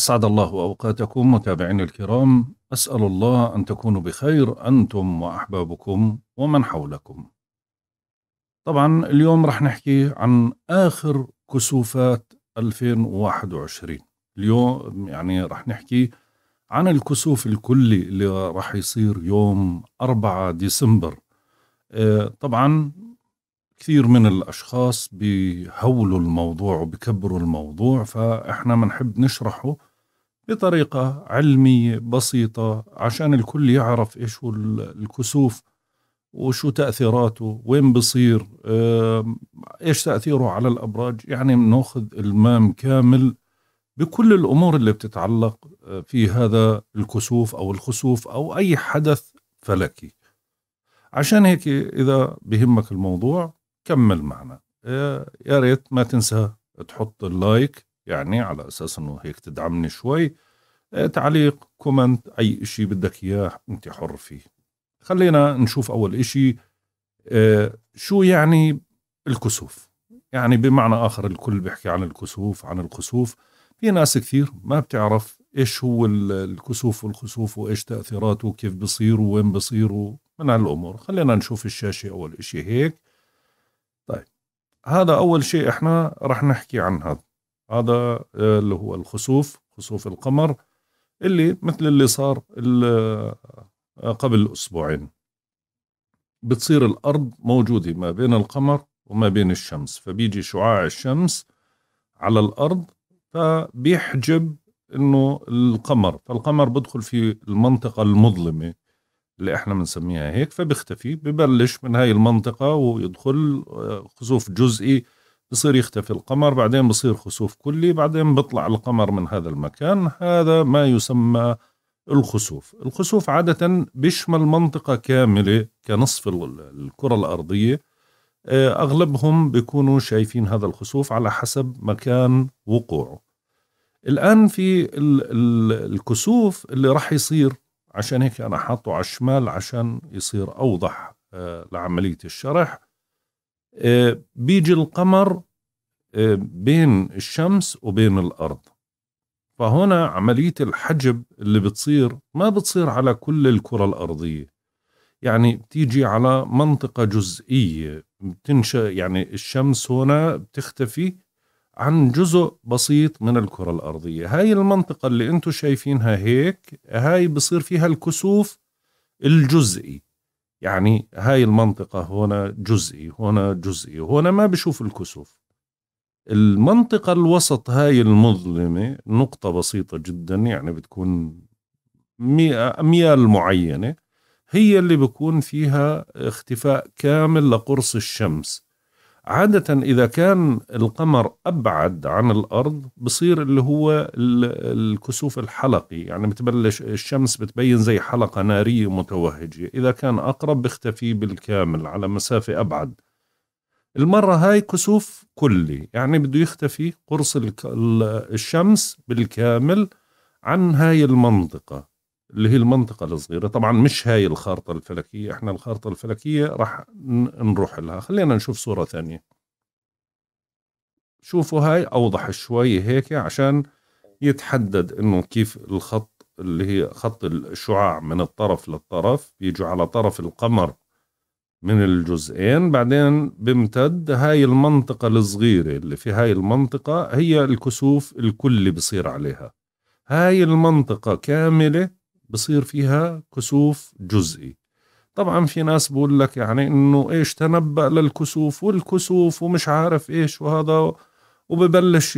أسعد الله أوقاتكم متابعينا الكرام أسأل الله أن تكونوا بخير أنتم وأحبابكم ومن حولكم طبعا اليوم رح نحكي عن آخر كسوفات 2021 اليوم يعني رح نحكي عن الكسوف الكلي اللي رح يصير يوم 4 ديسمبر آه، طبعا كثير من الأشخاص بيهولوا الموضوع وبكبروا الموضوع فإحنا بنحب نشرحه بطريقة علمية بسيطة عشان الكل يعرف إيش هو الكسوف وشو تأثيراته وين بصير إيش تأثيره على الأبراج يعني بناخذ المام كامل بكل الأمور اللي بتتعلق آه، في هذا الكسوف أو الخسوف أو أي حدث فلكي عشان هيك إذا بهمك الموضوع كمل معنا آه، يا ريت ما تنسى تحط اللايك يعني على اساس انه هيك تدعمني شوي آه، تعليق كومنت اي شيء بدك اياه انت حر فيه خلينا نشوف اول إشي آه، شو يعني الكسوف يعني بمعنى اخر الكل بيحكي عن الكسوف عن الكسوف في ناس كثير ما بتعرف ايش هو الكسوف والخسوف وايش تاثيراته وكيف بصير ووين بصير من هالامور خلينا نشوف الشاشه اول إشي هيك طيب هذا اول شيء احنا رح نحكي عن هذا هذا آه، اللي هو الخسوف خسوف القمر اللي مثل اللي صار اللي آه، قبل أسبوعين بتصير الأرض موجودة ما بين القمر وما بين الشمس فبيجي شعاع الشمس على الأرض فبيحجب انه القمر فالقمر بدخل في المنطقة المظلمة اللي احنا بنسميها هيك فبيختفي ببلش من هاي المنطقة ويدخل آه، خسوف جزئي بصير يختفي القمر بعدين بصير خسوف كلي بعدين بطلع القمر من هذا المكان هذا ما يسمى الخسوف الخسوف عادة بيشمل منطقة كاملة كنصف الكرة الأرضية آه، أغلبهم بيكونوا شايفين هذا الخسوف على حسب مكان وقوعه الآن في الكسوف اللي راح يصير عشان هيك أنا حاطه على الشمال عشان يصير أوضح آه، لعملية الشرح آه، بيجي القمر آه، بين الشمس وبين الأرض فهنا عملية الحجب اللي بتصير ما بتصير على كل الكرة الأرضية يعني بتيجي على منطقة جزئية بتنشأ يعني الشمس هنا بتختفي عن جزء بسيط من الكرة الأرضية هاي المنطقة اللي أنتم شايفينها هيك هاي بصير فيها الكسوف الجزئي يعني هاي المنطقة هنا جزئي هنا جزئي هنا ما بشوف الكسوف المنطقة الوسط هاي المظلمة نقطة بسيطة جدا يعني بتكون أميال معينة هي اللي بكون فيها اختفاء كامل لقرص الشمس عادة إذا كان القمر أبعد عن الأرض بصير اللي هو الكسوف الحلقي يعني بتبلش الشمس بتبين زي حلقة نارية متوهجة إذا كان أقرب بيختفي بالكامل على مسافة أبعد المرة هاي كسوف كلي يعني بده يختفي قرص الشمس بالكامل عن هاي المنطقة اللي هي المنطقة الصغيرة طبعا مش هاي الخارطة الفلكية احنا الخارطة الفلكية راح نروح لها خلينا نشوف صورة ثانية شوفوا هاي أوضح شوي هيك عشان يتحدد انه كيف الخط اللي هي خط الشعاع من الطرف للطرف بيجوا على طرف القمر من الجزئين بعدين بمتد هاي المنطقة الصغيرة اللي في هاي المنطقة هي الكسوف الكلي بصير عليها هاي المنطقة كاملة بصير فيها كسوف جزئي طبعا في ناس بقول لك يعني انه ايش تنبأ للكسوف والكسوف ومش عارف ايش وهذا وببلش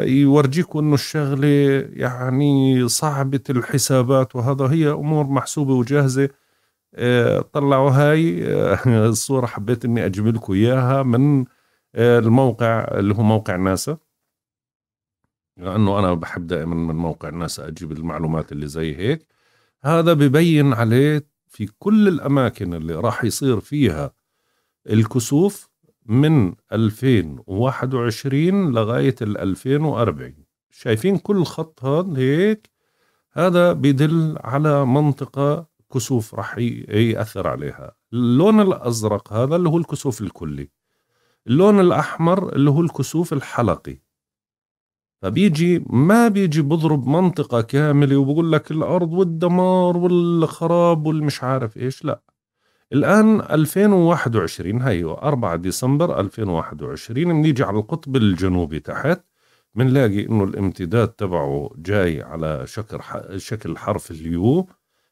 يورجيكوا انه الشغله يعني صعبه الحسابات وهذا هي امور محسوبه وجاهزه آه، طلعوا هاي آه، الصوره حبيت اني اجيب لكم اياها من آه، الموقع اللي هو موقع ناسا لانه انا بحب دائما من موقع ناسا اجيب المعلومات اللي زي هيك هذا ببين عليه في كل الأماكن اللي راح يصير فيها الكسوف من 2021 لغاية 2040 شايفين كل خط هذا هيك هذا بيدل على منطقة كسوف راح يأثر عليها اللون الأزرق هذا اللي هو الكسوف الكلي اللون الأحمر اللي هو الكسوف الحلقي فبيجي ما بيجي بضرب منطقة كاملة وبقول لك الأرض والدمار والخراب والمش عارف إيش لا الآن 2021 هي 4 ديسمبر 2021 بنيجي على القطب الجنوبي تحت بنلاقي إنه الامتداد تبعه جاي على شكل شكل حرف اليو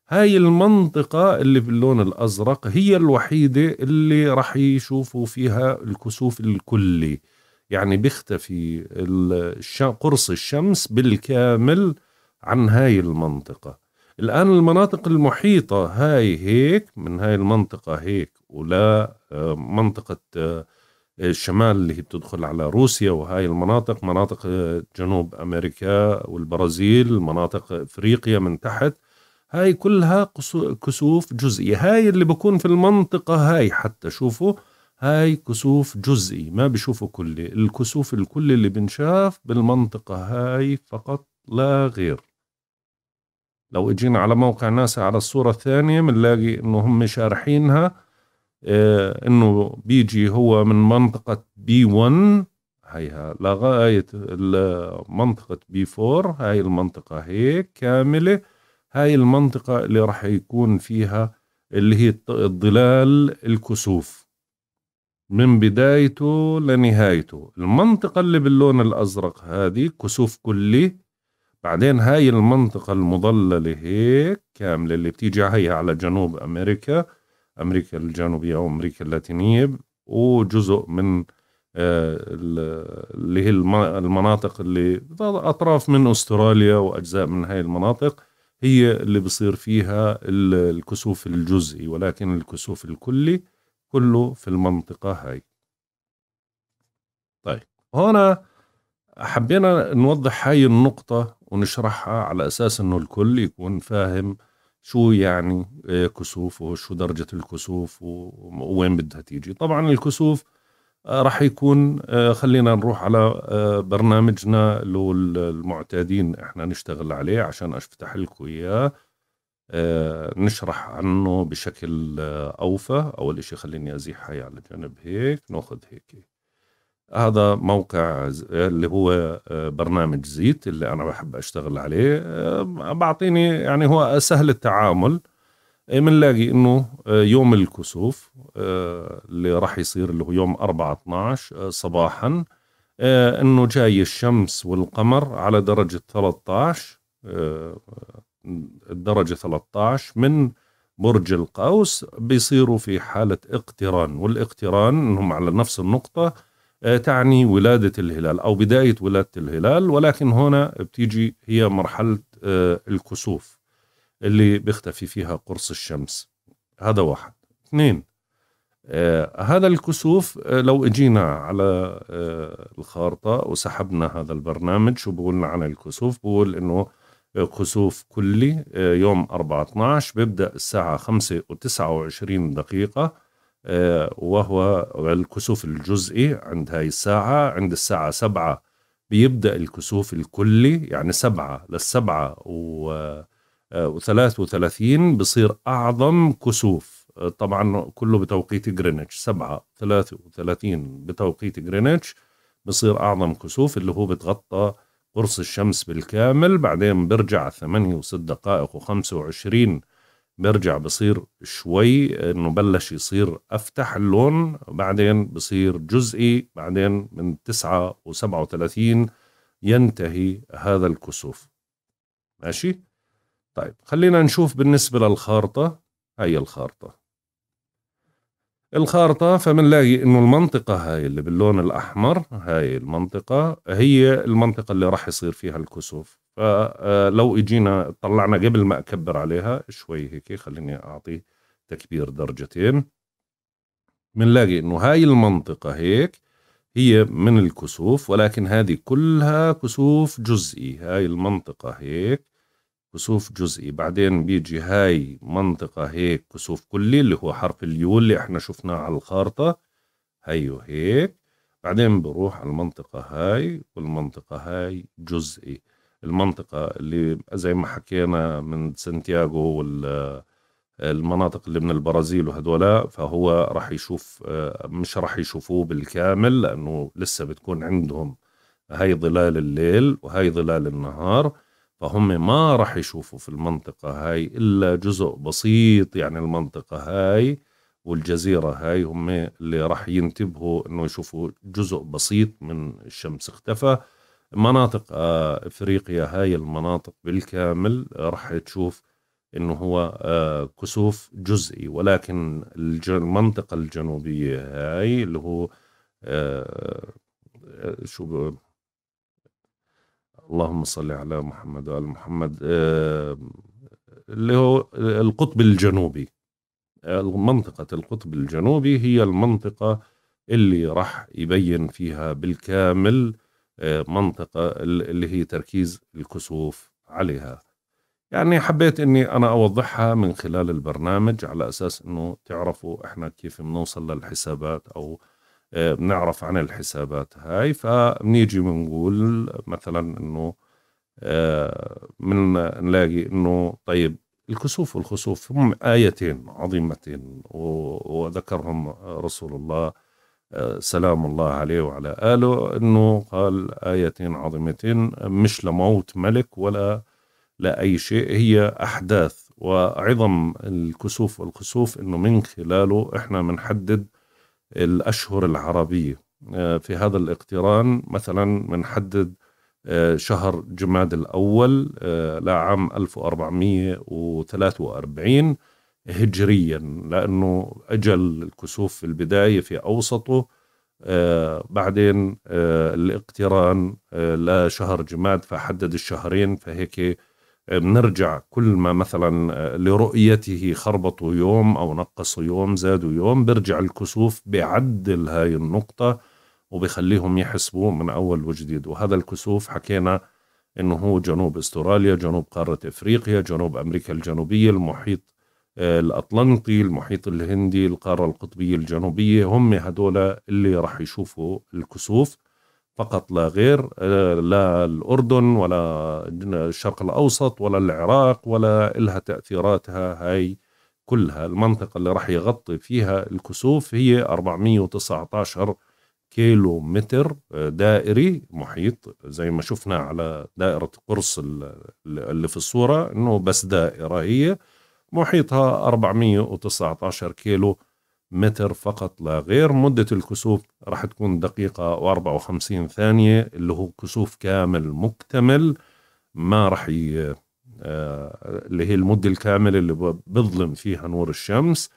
هاي المنطقة اللي باللون الأزرق هي الوحيدة اللي راح يشوفوا فيها الكسوف الكلي يعني بيختفي قرص الشمس بالكامل عن هاي المنطقة الآن المناطق المحيطة هاي هيك من هاي المنطقة هيك ولا آه، منطقة آه، الشمال اللي هي بتدخل على روسيا وهاي المناطق مناطق آه، جنوب أمريكا والبرازيل مناطق إفريقيا من تحت هاي كلها كسوف جزئي هاي اللي بكون في المنطقة هاي حتى شوفوا هاي كسوف جزئي ما بشوفه كلي الكسوف الكلي اللي بنشاف بالمنطقة هاي فقط لا غير لو اجينا على موقع ناسا على الصورة الثانية بنلاقي انه هم شارحينها اه انه بيجي هو من منطقة بي 1 هيها لغاية منطقة بي 4 هاي المنطقة هيك كاملة هاي المنطقة اللي راح يكون فيها اللي هي الظلال الكسوف من بدايته لنهايته المنطقة اللي باللون الأزرق هذه كسوف كلي بعدين هاي المنطقة المضللة هيك كاملة اللي بتيجي هاي على جنوب أمريكا أمريكا الجنوبية أو أمريكا اللاتينية وجزء من آه، اللي هي المناطق اللي أطراف من أستراليا وأجزاء من هاي المناطق هي اللي بصير فيها الكسوف الجزئي ولكن الكسوف الكلي كله في المنطقة هاي طيب هنا حبينا نوضح هاي النقطة ونشرحها على أساس أنه الكل يكون فاهم شو يعني آه، كسوف وشو درجة الكسوف ووين بدها تيجي طبعا الكسوف آه، راح يكون آه، خلينا نروح على برنامجنا اللي المعتادين احنا نشتغل عليه عشان افتح لكم اياه آه، نشرح عنه بشكل آه، أوفى أول شيء خليني أزيح هاي على جنب هيك ناخذ هيك هذا موقع اللي هو آه، برنامج زيت اللي أنا بحب أشتغل عليه بعطيني يعني هو سهل التعامل بنلاقي إيه، انه يوم الكسوف اللي راح يصير اللي هو يوم 4 12 صباحا انه جاي الشمس والقمر على درجه 13 الدرجة 13 من برج القوس بيصيروا في حالة اقتران والاقتران انهم على نفس النقطة آه، تعني ولادة الهلال أو بداية ولادة الهلال ولكن هنا بتيجي هي مرحلة آه، الكسوف اللي بيختفي فيها قرص الشمس هذا واحد اثنين آه هذا الكسوف آه لو اجينا على آه الخارطة وسحبنا هذا البرنامج شو بقولنا عن الكسوف بقول انه كسوف كلي آه، يوم 4 12 بيبدأ الساعة 5 و29 دقيقة آه، وهو الكسوف الجزئي عند هاي الساعة عند الساعة 7 بيبدأ الكسوف الكلي يعني 7 لل7 و 33 آه، بصير أعظم كسوف طبعا كله بتوقيت جرينتش 7 33 بتوقيت جرينتش بصير أعظم كسوف اللي هو بتغطى قرص الشمس بالكامل بعدين برجع ثمانية وست دقائق وخمسة وعشرين برجع بصير شوي انه بلش يصير افتح اللون بعدين بصير جزئي بعدين من تسعة وسبعة وثلاثين ينتهي هذا الكسوف ماشي طيب خلينا نشوف بالنسبة للخارطة هاي الخارطة الخارطة فبنلاقي إنه المنطقة هاي اللي باللون الأحمر هاي المنطقة هي المنطقة اللي راح يصير فيها الكسوف فلو آه، إجينا طلعنا قبل ما أكبر عليها شوي هيك خليني أعطيه تكبير درجتين بنلاقي إنه هاي المنطقة هيك هي من الكسوف ولكن هذه كلها كسوف جزئي هاي المنطقة هيك كسوف جزئي بعدين بيجي هاي منطقة هيك كسوف كلي اللي هو حرف اليو اللي احنا شفناه على الخارطة هيو هيك بعدين بروح على المنطقة هاي والمنطقة هاي جزئي المنطقة اللي زي ما حكينا من سانتياغو وال المناطق اللي من البرازيل وهدولا فهو راح يشوف مش راح يشوفوه بالكامل لأنه لسه بتكون عندهم هاي ظلال الليل وهاي ظلال النهار فهم ما راح يشوفوا في المنطقة هاي إلا جزء بسيط يعني المنطقة هاي والجزيرة هاي هم اللي راح ينتبهوا أنه يشوفوا جزء بسيط من الشمس اختفى مناطق آه، أفريقيا هاي المناطق بالكامل راح تشوف أنه هو آه، كسوف جزئي ولكن المنطقة الجنوبية هاي اللي هو آه، شو اللهم صل على محمد وآل محمد آه، اللي هو القطب الجنوبي منطقة القطب الجنوبي هي المنطقة اللي راح يبين فيها بالكامل آه، منطقة اللي هي تركيز الكسوف عليها يعني حبيت اني انا اوضحها من خلال البرنامج على اساس انه تعرفوا احنا كيف بنوصل للحسابات او آه، بنعرف عن الحسابات هاي فبنيجي بنقول مثلا انه آه، من نلاقي انه طيب الكسوف والخسوف هم آيتين عظيمتين وذكرهم رسول الله آه، سلام الله عليه وعلى آله أنه قال آيتين عظيمتين مش لموت ملك ولا لأي شيء هي أحداث وعظم الكسوف والخسوف أنه من خلاله إحنا بنحدد الأشهر العربية آه، في هذا الاقتران مثلا بنحدد آه، شهر جماد الأول آه، لعام 1443 هجريا لأنه أجل الكسوف في البداية في أوسطه بعدين الاقتران لشهر جماد فحدد الشهرين فهيك بنرجع آه، كل ما مثلا آه، لرؤيته خربطوا يوم او نقصوا يوم زادوا يوم برجع الكسوف بيعدل هاي النقطه وبخليهم يحسبوه من اول وجديد وهذا الكسوف حكينا انه هو جنوب استراليا جنوب قاره افريقيا جنوب امريكا الجنوبيه المحيط آه، الاطلنطي المحيط الهندي القاره القطبيه الجنوبيه هم هدول اللي راح يشوفوا الكسوف فقط لا غير آه، لا الأردن ولا الشرق الأوسط ولا العراق ولا إلها تأثيراتها هاي كلها المنطقة اللي راح يغطي فيها الكسوف هي 419 كيلو متر دائري محيط زي ما شفنا على دائرة قرص اللي في الصورة انه بس دائرة هي محيطها 419 كيلو متر فقط لا غير مدة الكسوف راح تكون دقيقة و54 ثانية اللي هو كسوف كامل مكتمل ما راح ي... آه، اللي هي المدة الكاملة اللي بظلم فيها نور الشمس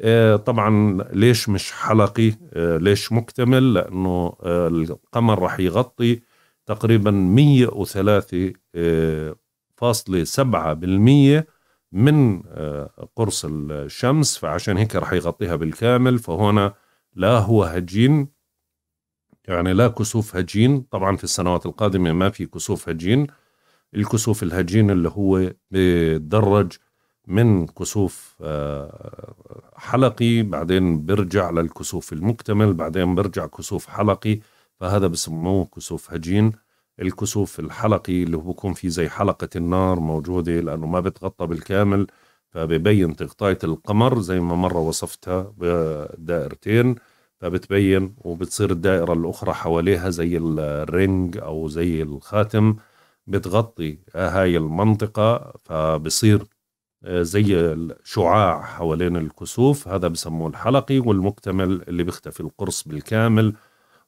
آه، طبعا ليش مش حلقي آه، ليش مكتمل لأنه القمر راح يغطي تقريبا 103 فاصلة سبعة بالمية من آه، قرص الشمس فعشان هيك راح يغطيها بالكامل فهنا لا هو هجين يعني لا كسوف هجين طبعا في السنوات القادمة ما في كسوف هجين الكسوف الهجين اللي هو بيتدرج من كسوف آه، حلقي بعدين برجع للكسوف المكتمل بعدين برجع كسوف حلقي فهذا بسموه كسوف هجين الكسوف الحلقي اللي هو بكون فيه زي حلقة النار موجودة لأنه ما بتغطى بالكامل فببين تغطية القمر زي ما مرة وصفتها بدائرتين فبتبين وبتصير الدائرة الأخرى حواليها زي الرينج أو زي الخاتم بتغطي هاي المنطقة فبصير آه، زي شعاع حوالين الكسوف هذا بسموه الحلقي والمكتمل اللي بيختفي القرص بالكامل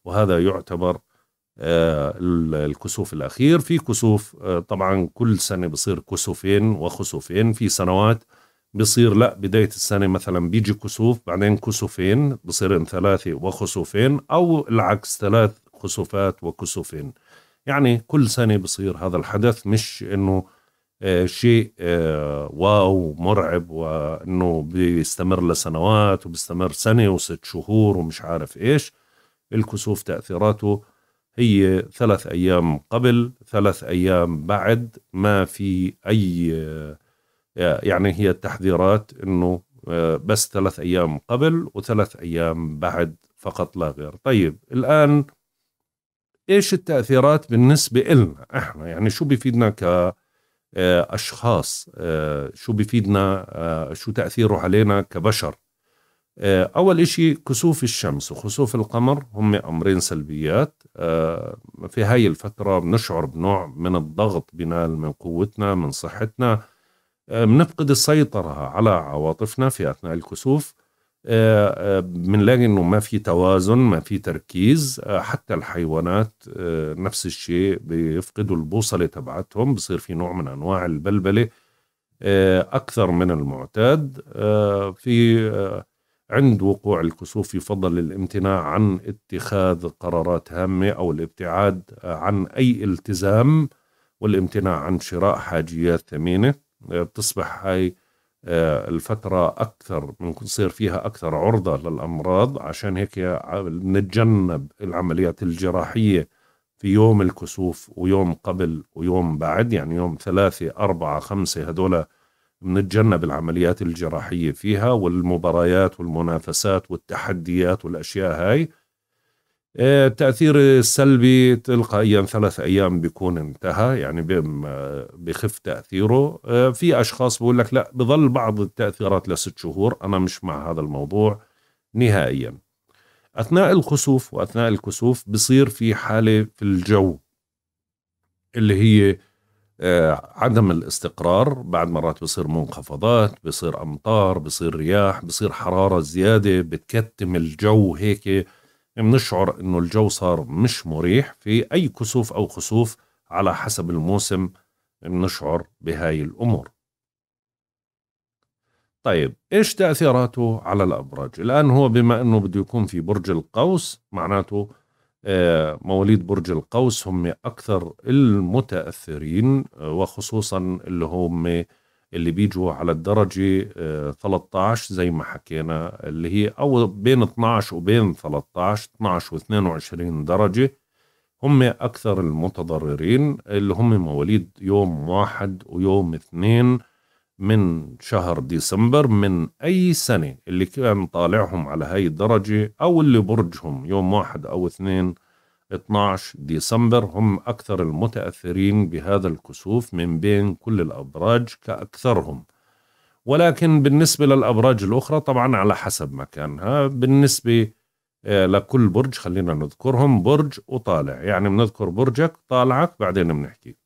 وهذا يعتبر آه، الكسوف الاخير في كسوف آه، طبعا كل سنه بصير كسوفين وخسوفين في سنوات بصير لا بدايه السنه مثلا بيجي كسوف بعدين كسوفين بصيرن ثلاثه وخسوفين او العكس ثلاث خسوفات وكسوفين يعني كل سنه بصير هذا الحدث مش انه آه، شيء واو مرعب وانه بيستمر لسنوات وبيستمر سنه وست شهور ومش عارف ايش الكسوف تاثيراته هي ثلاث أيام قبل ثلاث أيام بعد ما في أي يعني هي التحذيرات أنه بس ثلاث أيام قبل وثلاث أيام بعد فقط لا غير طيب الآن إيش التأثيرات بالنسبة إلنا إحنا يعني شو بيفيدنا ك آه، أشخاص آه، شو بيفيدنا آه، شو تأثيره علينا كبشر آه، أول إشي كسوف الشمس وخسوف القمر هم أمرين سلبيات آه، في هاي الفترة بنشعر بنوع من الضغط بنال من قوتنا من صحتنا آه، بنفقد السيطرة على عواطفنا في أثناء الكسوف بنلاقي انه ما في توازن ما في تركيز حتى الحيوانات نفس الشيء بيفقدوا البوصله تبعتهم بصير في نوع من انواع البلبله اكثر من المعتاد في عند وقوع الكسوف يفضل الامتناع عن اتخاذ قرارات هامة أو الابتعاد عن أي التزام والامتناع عن شراء حاجيات ثمينة آه، بتصبح هاي آه، الفترة أكثر تصير فيها أكثر عرضة للأمراض عشان هيك نتجنب العمليات الجراحية في يوم الكسوف ويوم قبل ويوم بعد يعني يوم ثلاثة أربعة خمسة هدول نتجنب العمليات الجراحية فيها والمباريات والمنافسات والتحديات والأشياء هاي آه، التأثير السلبي تلقائيا ثلاث أيام بيكون انتهى يعني آه، بخف تأثيره آه، في أشخاص بقول لك لا بظل بعض التأثيرات لست شهور أنا مش مع هذا الموضوع نهائيا أثناء الخسوف وأثناء الكسوف بصير في حالة في الجو اللي هي آه، عدم الاستقرار بعد مرات بصير منخفضات بصير أمطار بصير رياح بصير حرارة زيادة بتكتم الجو هيك بنشعر أنه الجو صار مش مريح في أي كسوف أو خسوف على حسب الموسم بنشعر بهاي الأمور طيب ايش تاثيراته على الابراج الان هو بما انه بده يكون في برج القوس معناته آه، مواليد برج القوس هم أكثر المتأثرين آه، وخصوصا اللي هم اللي بيجوا على الدرجة 13 آه، زي ما حكينا اللي هي أو بين 12 وبين 13 12 و 22 درجة هم أكثر المتضررين اللي هم مواليد يوم واحد ويوم اثنين من شهر ديسمبر من أي سنة اللي كان طالعهم على هاي الدرجة أو اللي برجهم يوم واحد أو اثنين 12 ديسمبر هم أكثر المتأثرين بهذا الكسوف من بين كل الأبراج كأكثرهم ولكن بالنسبة للأبراج الأخرى طبعا على حسب مكانها بالنسبة آه، لكل برج خلينا نذكرهم برج وطالع يعني بنذكر برجك طالعك بعدين بنحكي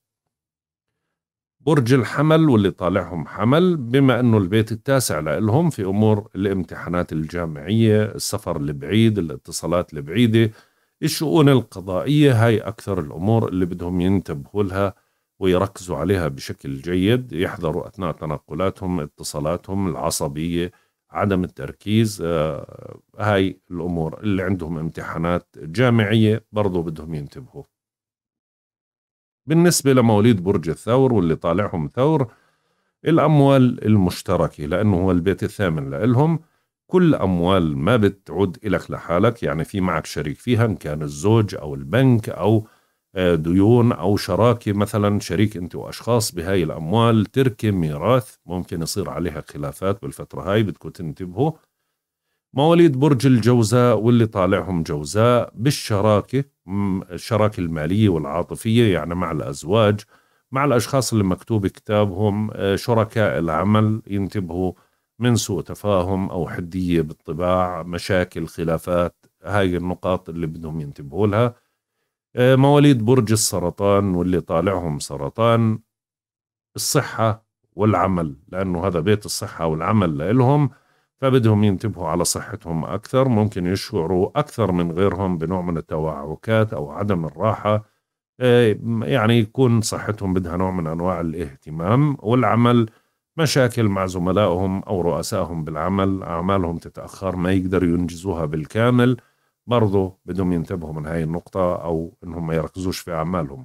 برج الحمل واللي طالعهم حمل بما أنه البيت التاسع لهم في أمور الامتحانات الجامعية السفر البعيد الاتصالات البعيدة الشؤون القضائية هاي أكثر الأمور اللي بدهم ينتبهوا لها ويركزوا عليها بشكل جيد يحذروا أثناء تنقلاتهم اتصالاتهم العصبية عدم التركيز آه، هاي الأمور اللي عندهم امتحانات جامعية برضو بدهم ينتبهوا بالنسبة لمواليد برج الثور واللي طالعهم ثور الأموال المشتركة لأنه هو البيت الثامن لإلهم كل أموال ما بتعود إلك لحالك يعني في معك شريك فيها إن كان الزوج أو البنك أو آه، ديون أو شراكة مثلا شريك أنت وأشخاص بهاي الأموال تركي ميراث ممكن يصير عليها خلافات بالفترة هاي بدكم تنتبهوا مواليد برج الجوزاء واللي طالعهم جوزاء بالشراكة الشراكة المالية والعاطفية يعني مع الأزواج مع الأشخاص اللي مكتوب كتابهم آه، شركاء العمل ينتبهوا من سوء تفاهم أو حدية بالطباع مشاكل خلافات هاي النقاط اللي بدهم ينتبهوا لها آه، مواليد برج السرطان واللي طالعهم سرطان الصحة والعمل لأنه هذا بيت الصحة والعمل لهم فبدهم ينتبهوا على صحتهم أكثر ممكن يشعروا أكثر من غيرهم بنوع من التوعكات أو عدم الراحة آه، يعني يكون صحتهم بدها نوع من أنواع الاهتمام والعمل مشاكل مع زملائهم أو رؤسائهم بالعمل أعمالهم تتأخر ما يقدروا ينجزوها بالكامل برضو بدهم ينتبهوا من هاي النقطة أو إنهم ما يركزوش في أعمالهم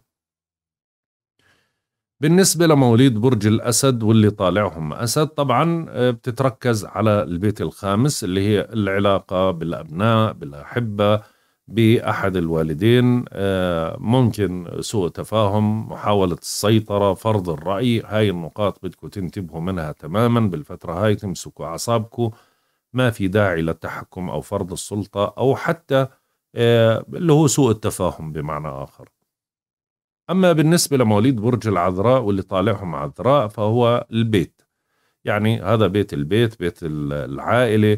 بالنسبة لمواليد برج الأسد واللي طالعهم أسد طبعا آه، بتتركز على البيت الخامس اللي هي العلاقة بالأبناء بالأحبة بأحد الوالدين آه، ممكن سوء تفاهم محاولة السيطرة فرض الرأي هاي النقاط بدكم تنتبهوا منها تماما بالفترة هاي تمسكوا أعصابكم ما في داعي للتحكم أو فرض السلطة أو حتى آه، اللي هو سوء التفاهم بمعنى آخر أما بالنسبة لمواليد برج العذراء واللي طالعهم عذراء فهو البيت يعني هذا بيت البيت بيت العائلة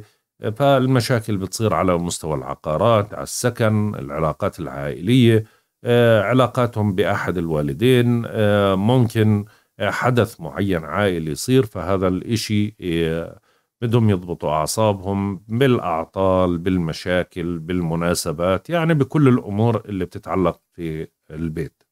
فالمشاكل بتصير على مستوى العقارات على السكن العلاقات العائلية آه، علاقاتهم بأحد الوالدين آه، ممكن حدث معين عائلي يصير فهذا الإشي آه، بدهم يضبطوا أعصابهم بالأعطال بالمشاكل بالمناسبات يعني بكل الأمور اللي بتتعلق في البيت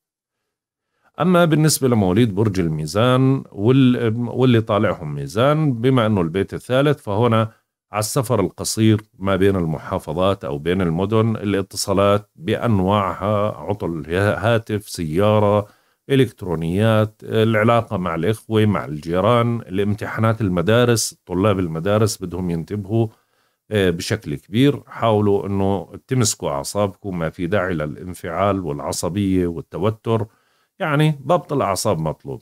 اما بالنسبه لمواليد برج الميزان واللي طالعهم ميزان بما انه البيت الثالث فهنا على السفر القصير ما بين المحافظات او بين المدن الاتصالات بانواعها عطل هاتف سياره الكترونيات العلاقه مع الاخوه مع الجيران الامتحانات المدارس طلاب المدارس بدهم ينتبهوا آه، بشكل كبير حاولوا انه تمسكوا اعصابكم ما في داعي للانفعال والعصبيه والتوتر يعني ضبط الأعصاب مطلوب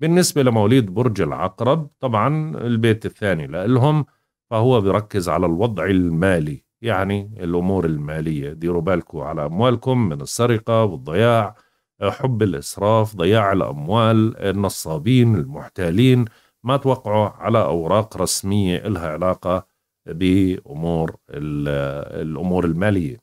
بالنسبة لمواليد برج العقرب طبعا البيت الثاني لهم فهو بركز على الوضع المالي يعني الأمور المالية ديروا بالكم على أموالكم من السرقة والضياع حب الإسراف ضياع الأموال النصابين المحتالين ما توقعوا على أوراق رسمية لها علاقة بأمور الأمور المالية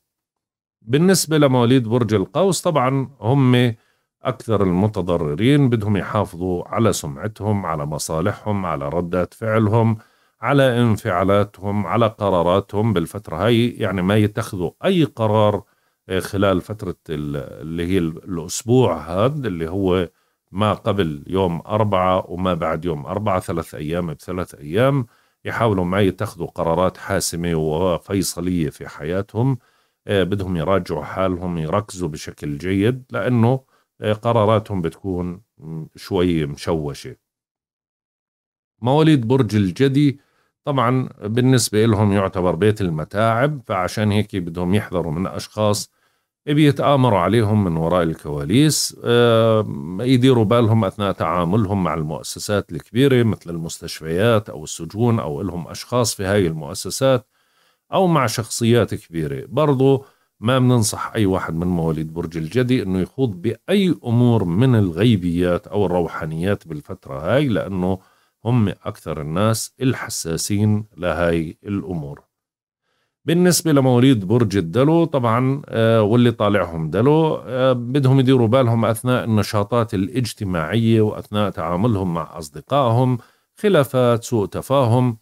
بالنسبة لمواليد برج القوس طبعا هم أكثر المتضررين بدهم يحافظوا على سمعتهم على مصالحهم على ردات فعلهم على انفعالاتهم على قراراتهم بالفترة هاي يعني ما يتخذوا أي قرار آه، خلال فترة اللي هي الأسبوع هذا اللي هو ما قبل يوم أربعة وما بعد يوم أربعة ثلاث أيام بثلاث أيام يحاولوا ما يتخذوا قرارات حاسمة وفيصلية في حياتهم آه، بدهم يراجعوا حالهم يركزوا بشكل جيد لأنه آه، قراراتهم بتكون شوي مشوشة مواليد برج الجدي طبعا بالنسبة لهم يعتبر بيت المتاعب فعشان هيك بدهم يحذروا من أشخاص بيتآمروا عليهم من وراء الكواليس آه، يديروا بالهم أثناء تعاملهم مع المؤسسات الكبيرة مثل المستشفيات أو السجون أو لهم أشخاص في هاي المؤسسات أو مع شخصيات كبيرة برضو ما بننصح أي واحد من مواليد برج الجدي أنه يخوض بأي أمور من الغيبيات أو الروحانيات بالفترة هاي لأنه هم أكثر الناس الحساسين لهاي الأمور بالنسبة لمواليد برج الدلو طبعا آه، واللي طالعهم دلو آه، بدهم يديروا بالهم أثناء النشاطات الاجتماعية وأثناء تعاملهم مع أصدقائهم خلافات سوء تفاهم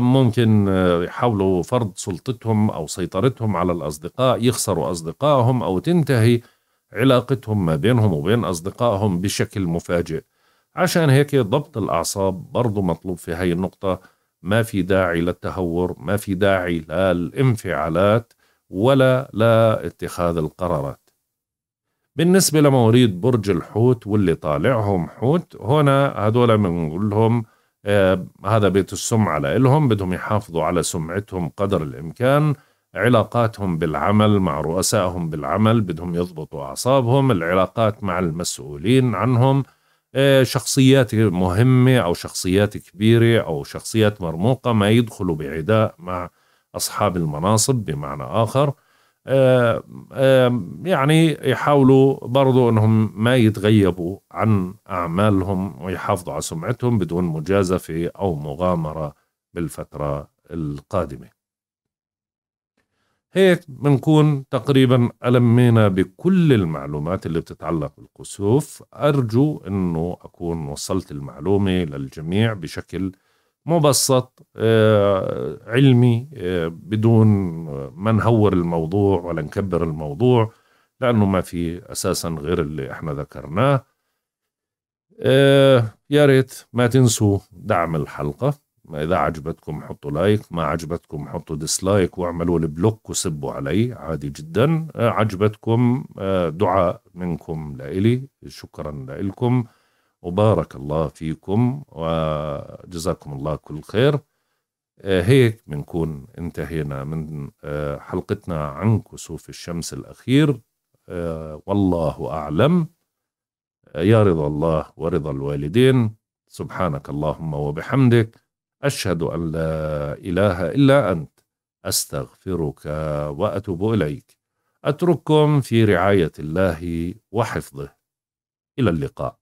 ممكن آه، يحاولوا فرض سلطتهم أو سيطرتهم على الأصدقاء يخسروا أصدقائهم أو تنتهي علاقتهم ما بينهم وبين أصدقائهم بشكل مفاجئ عشان هيك ضبط الأعصاب برضو مطلوب في هاي النقطة ما في داعي للتهور ما في داعي للانفعالات ولا لاتخاذ القرارات بالنسبة لمواليد برج الحوت واللي طالعهم حوت هنا هدول بنقول لهم آه، هذا بيت السمعة لإلهم بدهم يحافظوا على سمعتهم قدر الإمكان علاقاتهم بالعمل مع رؤسائهم بالعمل بدهم يضبطوا أعصابهم العلاقات مع المسؤولين عنهم آه، شخصيات مهمة أو شخصيات كبيرة أو شخصيات مرموقة ما يدخلوا بعداء مع أصحاب المناصب بمعنى آخر آه، آه، يعني يحاولوا برضو أنهم ما يتغيبوا عن أعمالهم ويحافظوا على سمعتهم بدون مجازفة أو مغامرة بالفترة القادمة هيك بنكون تقريبا ألمينا بكل المعلومات اللي بتتعلق بالكسوف أرجو أنه أكون وصلت المعلومة للجميع بشكل مبسط آه، علمي آه، بدون ما نهور الموضوع ولا نكبر الموضوع لأنه ما في أساسا غير اللي احنا ذكرناه آه، يا ريت ما تنسوا دعم الحلقة إذا عجبتكم حطوا لايك ما عجبتكم حطوا ديسلايك واعملوا البلوك وسبوا علي عادي جدا عجبتكم دعاء منكم لإلي شكرا لكم وبارك الله فيكم وجزاكم الله كل خير آه، هيك بنكون انتهينا من آه، حلقتنا عن كسوف الشمس الأخير آه، والله أعلم يا رضا الله ورضا الوالدين سبحانك اللهم وبحمدك أشهد أن لا إله إلا أنت أستغفرك وأتوب إليك أترككم في رعاية الله وحفظه إلى اللقاء